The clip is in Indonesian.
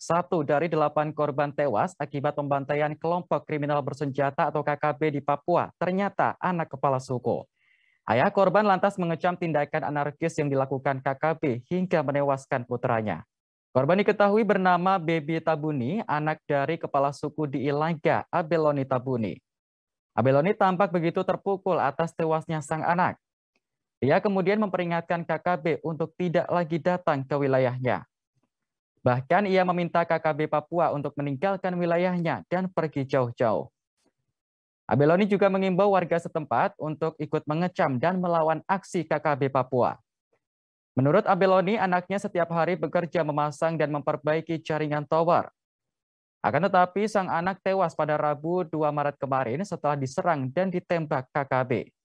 Satu dari delapan korban tewas akibat pembantaian kelompok kriminal bersenjata atau KKB di Papua ternyata anak kepala suku. Ayah korban lantas mengecam tindakan anarkis yang dilakukan KKB hingga menewaskan putranya. Korban diketahui bernama Baby Tabuni, anak dari kepala suku di Ilaga, Abeloni Tabuni. Abeloni tampak begitu terpukul atas tewasnya sang anak. Ia kemudian memperingatkan KKB untuk tidak lagi datang ke wilayahnya. Bahkan ia meminta KKB Papua untuk meninggalkan wilayahnya dan pergi jauh-jauh. Abeloni juga mengimbau warga setempat untuk ikut mengecam dan melawan aksi KKB Papua. Menurut Abeloni, anaknya setiap hari bekerja memasang dan memperbaiki jaringan tower. Akan tetapi, sang anak tewas pada Rabu 2 Maret kemarin setelah diserang dan ditembak KKB.